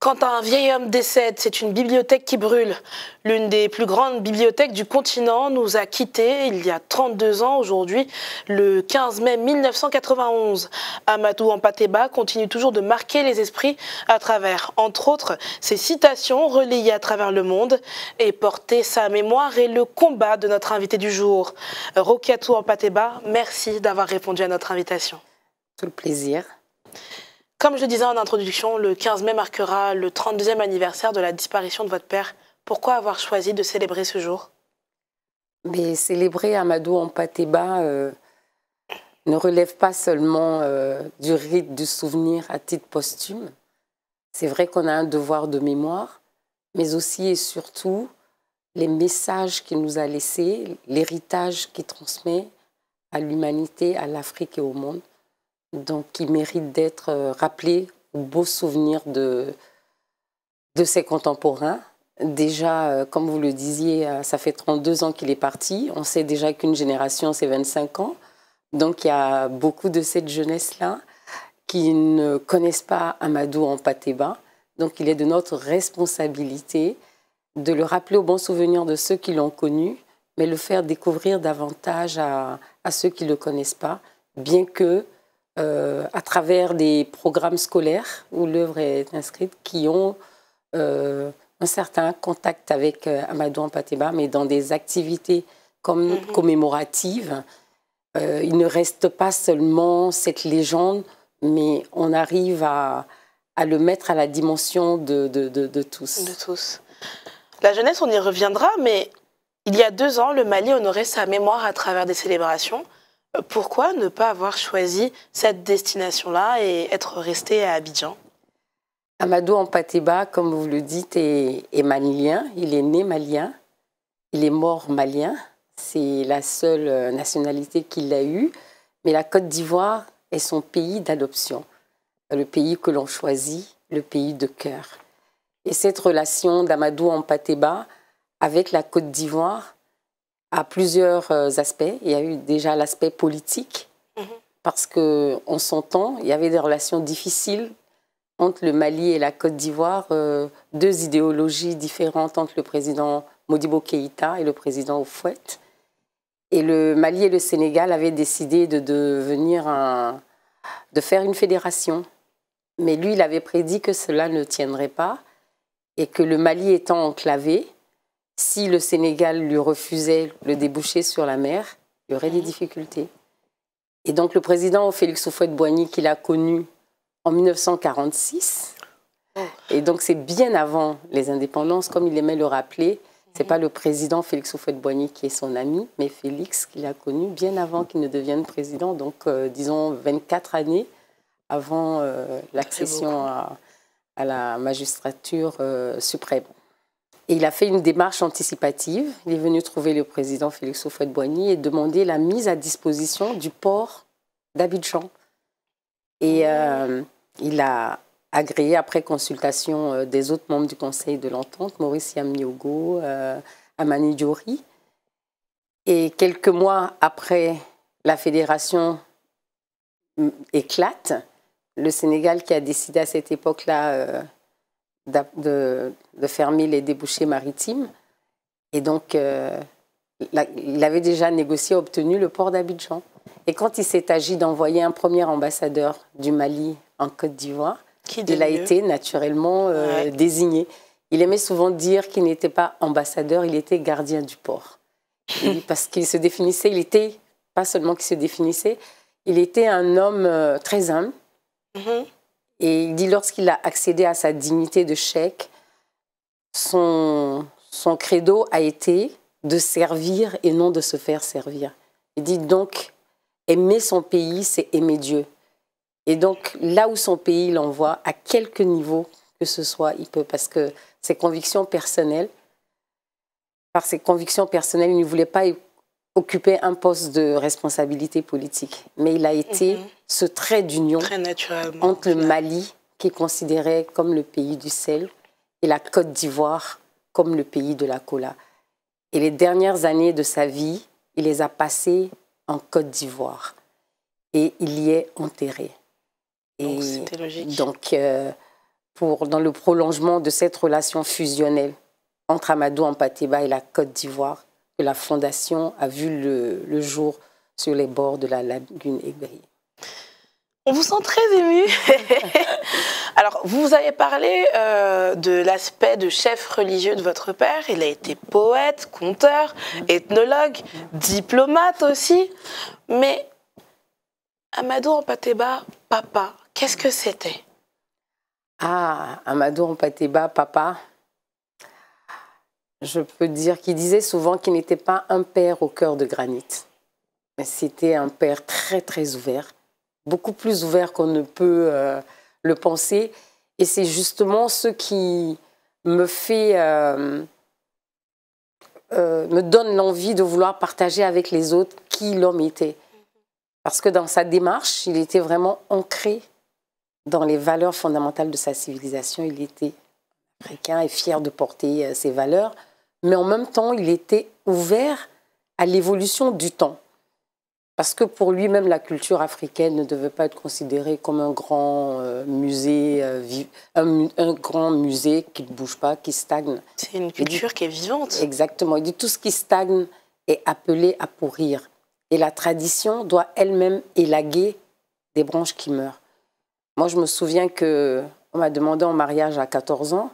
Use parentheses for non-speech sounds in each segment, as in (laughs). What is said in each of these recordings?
Quand un vieil homme décède, c'est une bibliothèque qui brûle. L'une des plus grandes bibliothèques du continent nous a quittés il y a 32 ans aujourd'hui, le 15 mai 1991. Amadou Empateba continue toujours de marquer les esprits à travers, entre autres, ses citations relayées à travers le monde et porter sa mémoire et le combat de notre invité du jour. Rokiatou Empateba, merci d'avoir répondu à notre invitation. Tout le plaisir. Comme je le disais en introduction, le 15 mai marquera le 32e anniversaire de la disparition de votre père. Pourquoi avoir choisi de célébrer ce jour Mais célébrer Amadou en Pateba euh, ne relève pas seulement euh, du rite du souvenir à titre posthume. C'est vrai qu'on a un devoir de mémoire, mais aussi et surtout les messages qu'il nous a laissés, l'héritage qu'il transmet à l'humanité, à l'Afrique et au monde donc il mérite d'être euh, rappelé aux beaux souvenirs de, ses contemporains. Déjà, euh, comme vous le disiez, euh, ça fait 32 ans qu'il est parti. On sait déjà qu'une génération, c'est 25 ans. Donc il y a beaucoup de cette jeunesse-là qui ne connaissent pas Amadou en Pateba. Donc il est de notre responsabilité de le rappeler au bon souvenir de ceux qui l'ont connu, mais le faire découvrir davantage à, à ceux qui ne le connaissent pas, bien que euh, à travers des programmes scolaires où l'œuvre est inscrite qui ont euh, un certain contact avec euh, Amadou Ampateba, mais dans des activités mhm. commémoratives. il ne reste pas seulement cette légende, mais on arrive à, le mettre à la dimension de, de, tous. De tous. La jeunesse, on y reviendra, mais il y a deux ans, le Mali honorait sa mémoire à travers des célébrations. Pourquoi ne pas avoir choisi cette destination-là et être resté à Abidjan Amadou Ampateba, comme vous le dites, est, Manilien malien. Il est né malien. Il est mort malien. C'est la seule euh, nationalité qu'il a eue. Mais la Côte d'Ivoire est son pays d'adoption, le pays que l'on choisit, le pays de cœur. Et cette relation d'Amadou Ampateba avec la Côte d'Ivoire à plusieurs euh, aspects. Il y a eu déjà l'aspect politique, mhm. parce qu'en son temps, il y avait des relations difficiles entre le Mali et la Côte d'Ivoire, euh, deux idéologies différentes entre le président Modibo Keïta et le président Oufouet. Et le Mali et le Sénégal avaient décidé de devenir un, de faire une fédération. Mais lui, il avait prédit que cela ne tiendrait pas et que le Mali étant enclavé, si le Sénégal lui refusait le débouché sur la mer, il y aurait des difficultés. Et donc le président Félix Houphouët-Boigny, qu'il a connu en 1946, et donc c'est bien avant les indépendances, comme il aimait le rappeler, c'est pas le président Félix Houphouët-Boigny qui est son ami, mais Félix qu'il a connu bien avant qu'il ne devienne président, donc euh, disons 24 années avant euh, l'accession à, la magistrature euh, suprême il a fait une démarche anticipative. Il est venu trouver le président Félix Houphouët-Boigny et demander la mise à disposition du port d'Abidjan. Et euh, il a agréé, après consultation euh, des autres membres du Conseil de l'Entente, Maurice Yamniogo, euh, Amani Diori. Et quelques mois après, la fédération hum, éclate. Le Sénégal, qui a décidé à cette époque-là de, fermer les débouchés maritimes. Et donc, euh, il avait déjà négocié, obtenu le port d'Abidjan. Et quand il s'est agi d'envoyer un premier ambassadeur du Mali en Côte d'Ivoire, il a été naturellement euh, désigné. Il aimait souvent dire qu'il n'était pas ambassadeur, il était gardien du port. parce qu'il se définissait, il était, pas seulement qu'il se définissait, il était un homme euh, très humble, mhm. Et il dit lorsqu'il a accédé à sa dignité de chèque, son, son credo a été de servir et non de se faire servir. Il dit donc, aimer son pays, c'est aimer Dieu. Et donc, là où son pays l'envoie, à quelque niveau que ce soit, il peut, parce que ses convictions personnelles, par ses convictions personnelles, il ne voulait pas occupait un poste de responsabilité politique, mais il a été mhm. ce trait d'union entre le Mali, qui est considéré comme le pays du sel, et la Côte d'Ivoire comme le pays de la cola. Et les dernières années de sa vie, il les a passées en Côte d'Ivoire. Et il y est enterré. Et donc, euh, pour, dans le prolongement de cette relation fusionnelle entre Amadou Ampateba et la Côte d'Ivoire, la fondation a vu le, jour sur les bords de la lagune égrillée. On vous sent très ému. (laughs) Alors, vous avez parlé euh, de l'aspect de chef religieux de votre père. Il a été poète, conteur, mm. ethnologue, diplomate aussi. Mais Amadou Empateba, papa, qu'est-ce que c'était Ah, Amadou Empateba, papa, je peux dire, qu'il disait souvent qu'il n'était pas un père au cœur de granit. Mais C'était un père très, très ouvert, beaucoup plus ouvert qu'on ne peut euh, le penser. Et c'est justement ce qui me fait, euh, euh, me donne l'envie de vouloir partager avec les autres qui l'homme était. Parce que dans sa démarche, il était vraiment ancré dans les valeurs fondamentales de sa civilisation. Il était africain et fier de porter ses valeurs mais en même temps, il était ouvert à l'évolution du temps. Parce que pour lui, même la culture africaine ne devait pas être considérée comme un grand euh, musée, euh, un, grand musée qui ne bouge pas, qui stagne. C'est une culture qui est vivante. Exactement. Il dit tout ce qui stagne est appelé à pourrir. Et la tradition doit elle-même élaguer des branches qui meurent. Moi, je me souviens que on m'a demandé en mariage à 14 ans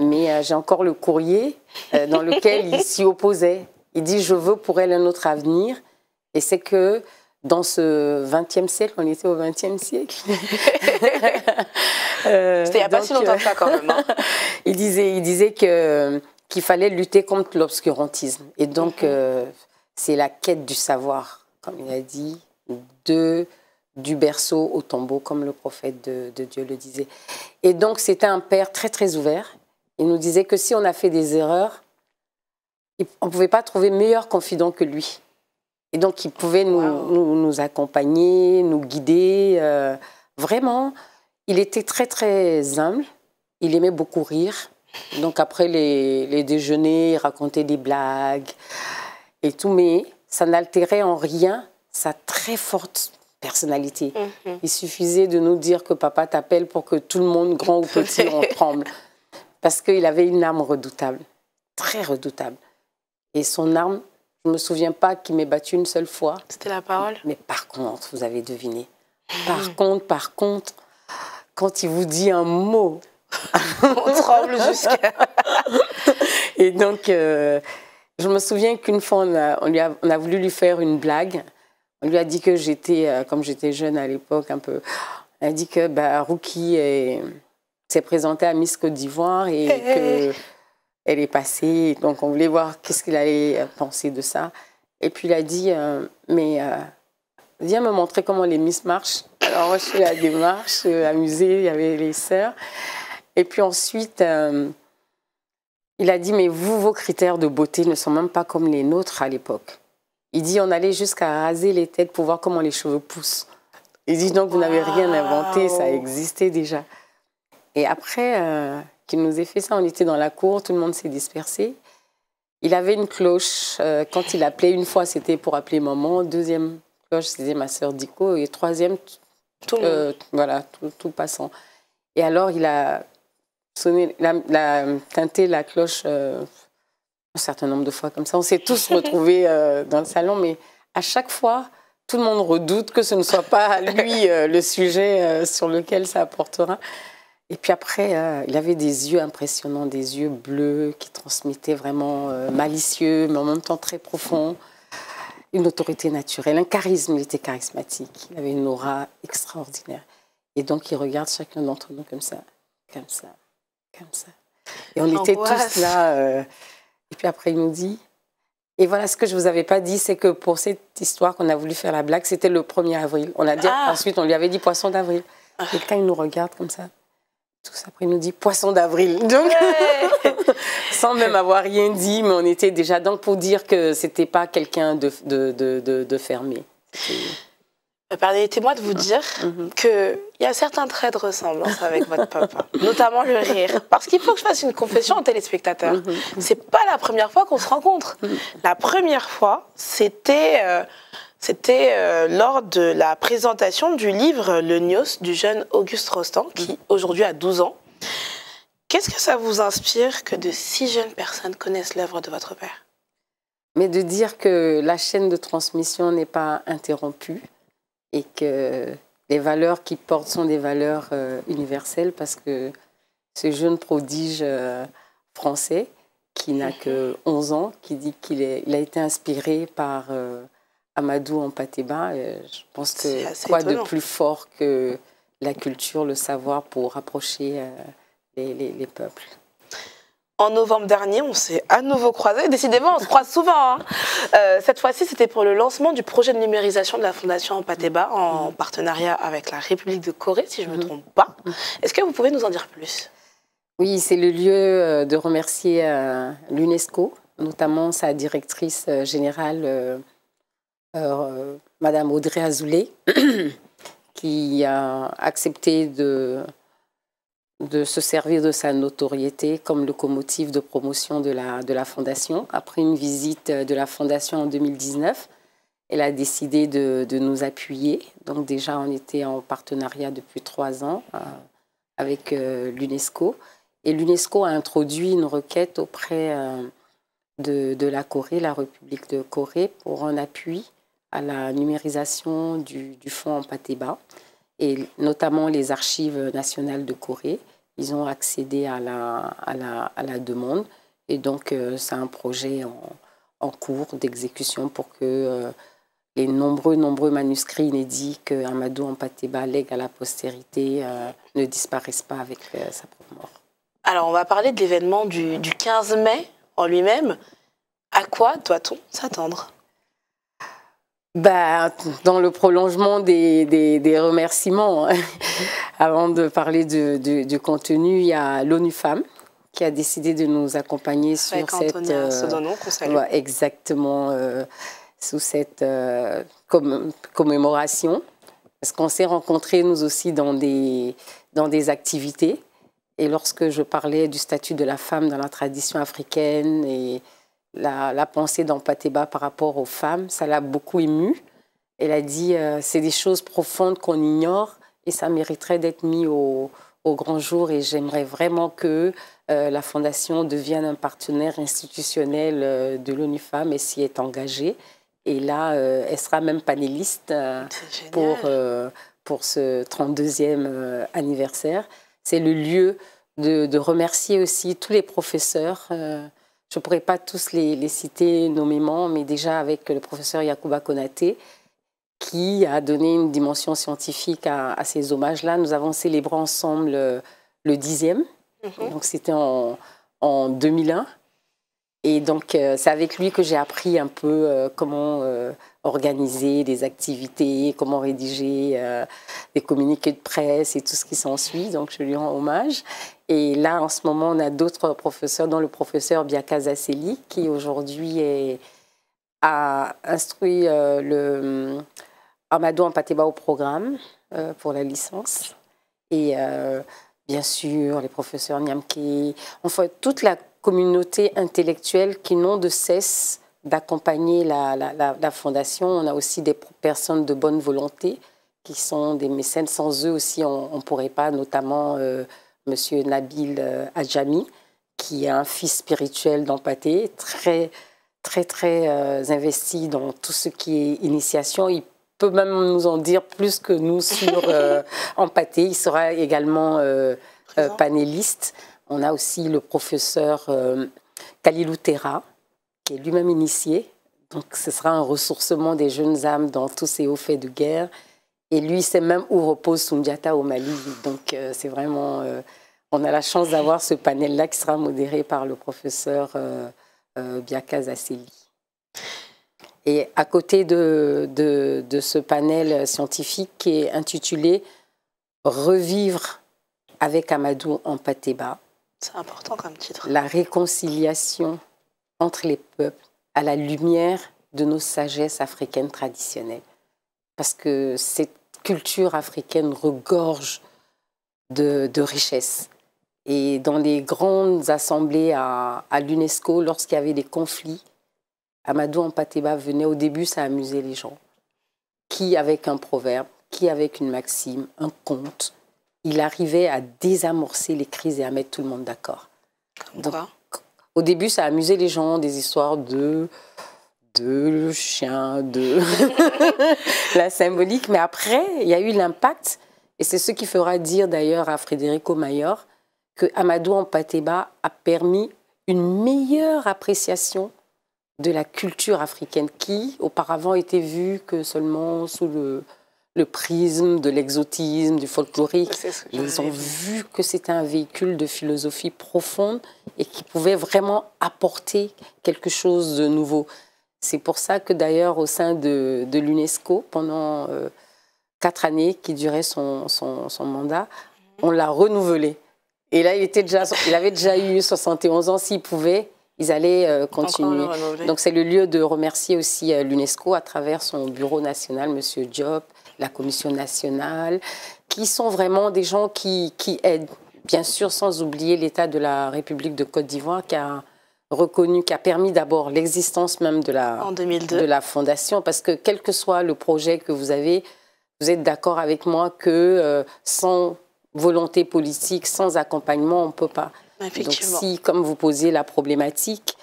mais euh, j'ai encore le courrier euh, dans lequel il s'y opposait. Il dit Je veux pour elle un autre avenir. Et c'est que dans ce 20e siècle, on était au 20e siècle. (laughs) Euh, c'était il n'y a pas si longtemps que ça, quand même. Hein. (laughs) il disait, il disait qu'il fallait lutter contre l'obscurantisme. Et donc, mhm. c'est la quête du savoir, comme il a dit, de du berceau au tombeau, comme le prophète de, de, Dieu le disait. Et donc, c'était un père très, très ouvert. Il nous disait que si on a fait des erreurs, on ne pouvait pas trouver meilleur confident que lui. Et donc, il pouvait nous, accompagner, nous guider. Euh, vraiment, il était très, très humble. Il aimait beaucoup rire. Donc, après les, déjeuners, il racontait des blagues et tout. Mais ça n'altérait en rien sa très forte personnalité. Mhm. Il suffisait de nous dire que papa t'appelle pour que tout le monde, grand ou petit, (laughs) on tremble parce qu'il avait une arme redoutable, très redoutable. Et son arme, je ne me souviens pas qu'il m'ait battu une seule fois. C'était la parole Mais par contre, vous avez deviné. Hmm. Par contre, par contre, quand il vous dit un mot... (laughs) On tremble jusqu'à... (laughs) Et donc, euh, je me souviens qu'une fois, on a, on, lui on a, voulu lui faire une blague. On lui a dit que j'étais, euh, comme j'étais jeune à l'époque, un peu... On a dit que bah, Rookie est s'est présentée à Miss Côte d'Ivoire et eh, eh. qu'elle est passée. Donc, on voulait voir qu'est-ce qu'il allait euh, penser de ça. Et puis, il a dit, euh, mais euh, viens me montrer comment les Miss marchent. Alors, je suis la démarche, amusée, il y avait les sœurs. Et puis ensuite, il a dit, mais vous, vos critères de beauté ne sont même pas comme les nôtres à l'époque. Il dit, on allait jusqu'à raser les têtes pour voir comment les cheveux poussent. Il dit, donc, vous n'avez rien inventé, ça existait déjà. Et après euh, qu'il nous ait fait ça, on était dans la cour, tout le monde s'est dispersé. Il avait une cloche. Euh, quand il appelait, une fois, c'était pour appeler maman. Deuxième cloche, c'était ma sœur Dico. Et troisième, tout, euh, voilà, tout, passant. Et alors, il a sonné, la, la teinté la cloche un certain nombre de fois comme ça. On s'est tous (laughs) retrouvés dans le salon, mais à chaque fois, tout le monde redoute que ce ne soit pas lui le sujet sur lequel ça apportera. Et puis après, euh, il avait des yeux impressionnants, des yeux bleus qui transmettaient vraiment euh, malicieux, mais en même temps très profond. Une autorité naturelle, un charisme, il était charismatique. Il avait une aura extraordinaire. Et donc, il regarde chacun d'entre nous comme ça, comme ça, comme ça. Et on était tous là. Euh, et puis après, il nous dit. Et voilà, ce que je ne vous avais pas dit, c'est que pour cette histoire qu'on a voulu faire la blague, c'était le 1er avril. On a dit, ah. ensuite, on lui avait dit poisson d'avril. Et quand il nous regarde comme ça, ça après nous dit poisson d'avril. (laughs) Donc, sans même avoir rien dit, mais on était déjà. dans pour dire que c'était pas quelqu'un de, de, fermé. Euh, Permettez-moi de vous dire mm-hmm. que il qu'il y a certains traits de ressemblance avec votre papa, (laughs) notamment le rire. Parce qu'il faut que je fasse une confession aux téléspectateurs. ce mm-hmm. n'est C'est pas la première fois qu'on se rencontre. Mm-hmm. La première fois, c'était. Euh, c'était euh, lors de la présentation du livre Le Nios du jeune Auguste Rostand, qui mm. aujourd'hui a 12 ans. Qu'est-ce que ça vous inspire que de si jeunes personnes connaissent l'œuvre de votre père Mais de dire que la chaîne de transmission n'est pas interrompue et que les valeurs qu'il porte sont des valeurs euh, universelles parce que ce jeune prodige euh, français qui n'a mm-hmm. que 11 ans, qui dit qu'il a été inspiré par Amadou en euh, je pense que quoi de plus fort que la culture, le savoir pour rapprocher euh, les, peuples en novembre dernier, on s'est à nouveau croisés. Décidément, on se croise souvent. Hein. Euh, cette fois-ci, c'était pour le lancement du projet de numérisation de la Fondation Empatéba en mm. partenariat avec la République de Corée, si je ne me mm-hmm. trompe pas. Mm. Est-ce que vous pouvez nous en dire plus Oui, c'est le lieu de remercier l'UNESCO, notamment sa directrice générale euh, Madame Audrey Azoulay, (clears throat) qui a accepté de, se servir de sa notoriété comme locomotive de promotion de la, de la Fondation. Après une visite de la Fondation en 2019, elle a décidé de, nous appuyer. Donc déjà, on était en partenariat depuis trois ans euh, avec euh, l'UNESCO. Et l'UNESCO a introduit une requête auprès de, de, la Corée, la République de Corée, pour un appui à la numérisation du, fonds en et notamment les archives nationales de Corée. Ils ont accédé à la, à la, demande et donc euh, c'est un projet en, en cours d'exécution pour que euh, les nombreux, nombreux manuscrits inédits que Amadou Ampateba lègue à la postérité euh, ne disparaissent pas avec sa propre mort. Alors on va parler de l'événement du, du 15 mai en lui-même. À quoi doit-on s'attendre bah, dans le prolongement des, des, remerciements, hein. (laughs) avant de parler du, contenu, il y a l'ONU Femmes qui a décidé de nous accompagner sur cette euh, exactement euh, sous cette euh, commémoration parce qu'on s'est rencontrés nous aussi dans des dans des activités et lorsque je parlais du statut de la femme dans la tradition africaine et la, pensée d'Empateba par rapport aux femmes, ça l'a beaucoup émue. Elle a dit euh, c'est des choses profondes qu'on ignore et ça mériterait d'être mis au, grand jour. Et j'aimerais vraiment que euh, la Fondation devienne un partenaire institutionnel euh, de l'ONU Femmes et s'y est engagée. Et là, elle sera même panéliste pour, ce 32e anniversaire. C'est le lieu de, remercier aussi tous les professeurs. Je ne pourrais pas tous les, citer nommément, mais déjà avec le professeur Yacouba Konaté, qui a donné une dimension scientifique à, ces hommages-là. Nous avons célébré ensemble le dixième. Mhm. Donc c'était en 2001. Et donc, euh, c'est avec lui que j'ai appris un peu euh, comment euh, organiser des activités, comment rédiger des communiqués de presse et tout ce qui s'ensuit. Donc, je lui rends hommage. Et là, en ce moment, on a d'autres professeurs, dont le professeur Biaka qui aujourd'hui a instruit le Amadou Ampateba au programme pour la licence. Et bien sûr, les professeurs Niamke, enfin, toute la communautés intellectuelles qui n'ont de cesse d'accompagner la, la, fondation. On a aussi des personnes de bonne volonté qui sont des mécènes. Sans eux aussi, on ne pourrait pas, notamment M. Euh, monsieur Nabil Ajami, euh, Adjami, qui est un fils spirituel d'Empathé, très, très, très euh, investi dans tout ce qui est initiation. Il peut même nous en dire plus que nous sur (laughs) Empathé. Il sera également panéliste. On a aussi le professeur euh, Kalilou Terra, qui est lui-même initié. Donc, ce sera un ressourcement des jeunes âmes dans tous ces hauts faits de guerre. Et lui, c'est même où repose Sundiata au Mali. Donc, euh, c'est vraiment. Euh, on a la chance d'avoir ce panel-là qui sera modéré par le professeur euh, Biaka Zasseli. Et à côté de, de, ce panel scientifique qui est intitulé Revivre avec Amadou en Pateba, c'est important comme titre. La réconciliation entre les peuples à la lumière de nos sagesses africaines traditionnelles. Parce que cette culture africaine regorge de, richesses. Et dans les grandes assemblées à, à l'UNESCO, lorsqu'il y avait des conflits, Amadou Ampateba venait au début, ça amusait les gens. Qui avec un proverbe, qui avec une maxime, un conte, il arrivait à désamorcer les crises et à mettre tout le monde d'accord. au début, ça amusait les gens, des histoires de de le chien, de (laughs) la symbolique. Mais après, il y a eu l'impact. Et c'est ce qui fera dire d'ailleurs à Frédérico Mayor que Amadou Ampateba a permis une meilleure appréciation de la culture africaine qui, auparavant, était vue que seulement sous le, le prisme de l'exotisme, du folklorique. Ils ont vu que c'était un véhicule de philosophie profonde et qui pouvait vraiment apporter quelque chose de nouveau. C'est pour ça que d'ailleurs au sein de, l'UNESCO, pendant euh, quatre années qui durait son, mandat, on l'a renouvelé. Et là, il, était déjà, il avait déjà eu 71 ans. S'il pouvait, ils allaient euh, continuer. Donc c'est le lieu de remercier aussi euh, l'UNESCO à travers son bureau national, M. Diop, la Commission nationale, qui sont vraiment des gens qui, qui aident. Bien sûr, sans oublier l'État de la République de Côte d'Ivoire qui a reconnu, qui a permis d'abord l'existence même de la, de la fondation, parce que quel que soit le projet que vous avez, vous êtes d'accord avec moi que euh, sans volonté politique, sans accompagnement, on ne peut pas. Donc si, comme vous posiez la problématique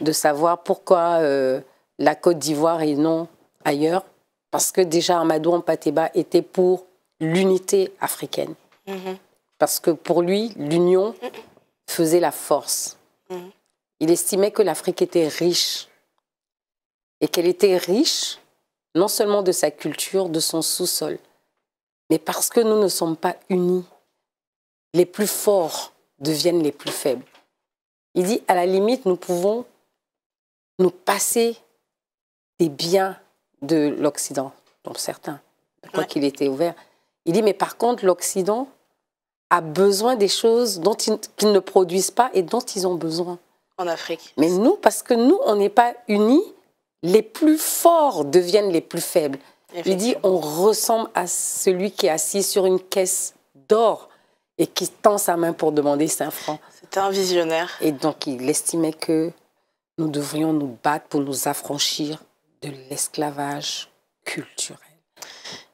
de savoir pourquoi euh, la Côte d'Ivoire et non ailleurs, parce que déjà, Amadou Ampateba était pour l'unité africaine. Mhm. Parce que pour lui, l'union mhm. faisait la force. Mhm. Il estimait que l'Afrique était riche. Et qu'elle était riche non seulement de sa culture, de son sous-sol, mais parce que nous ne sommes pas unis. Les plus forts deviennent les plus faibles. Il dit, à la limite, nous pouvons nous passer des biens de l'Occident, dont certains, quoi qu'il était ouvert. Il dit, mais par contre, l'Occident a besoin des choses qu'ils ne produisent pas et dont ils ont besoin. En Afrique. Mais nous, parce que nous, on n'est pas unis, les plus forts deviennent les plus faibles. Il dit, on ressemble à celui qui est assis sur une caisse d'or et qui tend sa main pour demander 5 francs. C'était un visionnaire. Et donc, il estimait que nous devrions nous battre pour nous affranchir de l'esclavage culturel.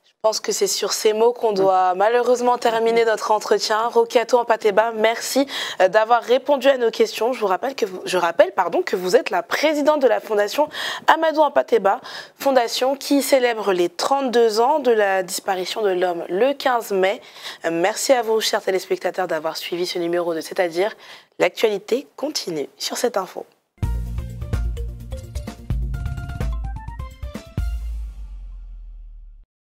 Je pense que c'est sur ces mots qu'on doit mm. malheureusement terminer notre entretien. Rokato Empateba, merci euh, d'avoir répondu à nos questions. Je vous rappelle que vous, je rappelle pardon, que vous êtes la présidente de la fondation Amadou Empateba, fondation qui célèbre les 32 ans de la disparition de l'homme le 15 mai. Euh, merci à vous, chers téléspectateurs, d'avoir suivi ce numéro de C'est-à-dire l'actualité continue sur cette info.